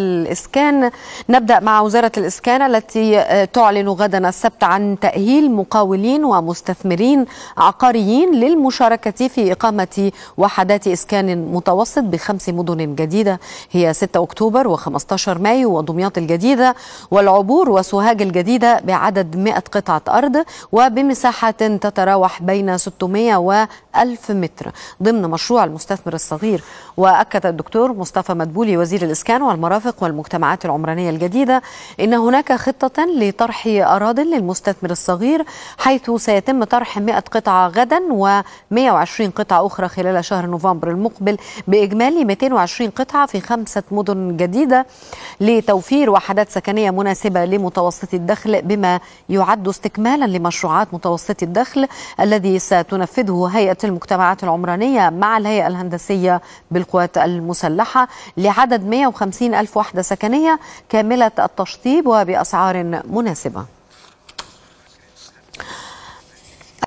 الإسكان نبدأ مع وزارة الإسكان التي آه، تعلن غدا السبت عن تأهيل مقاولين ومستثمرين عقاريين للمشاركة في إقامة وحدات إسكان متوسط بخمس مدن جديدة هي 6 أكتوبر و15 مايو ودمياط الجديدة والعبور وسوهاج الجديدة بعدد 100 قطعة أرض وبمساحة تتراوح بين 600 و 1000 متر ضمن مشروع المستثمر الصغير وأكد الدكتور مصطفى مدبولي وزير الإسكان والمرافق المرافق والمجتمعات العمرانية الجديدة إن هناك خطة لطرح أراض للمستثمر الصغير حيث سيتم طرح 100 قطعة غدا و120 قطعة أخرى خلال شهر نوفمبر المقبل بإجمالي 220 قطعة في خمسة مدن جديدة لتوفير وحدات سكنية مناسبة لمتوسطي الدخل بما يعد استكمالا لمشروعات متوسطي الدخل الذي ستنفذه هيئة المجتمعات العمرانية مع الهيئة الهندسية بالقوات المسلحة لعدد 150 ألف وحدة سكنية كاملة التشطيب وبأسعار مناسبة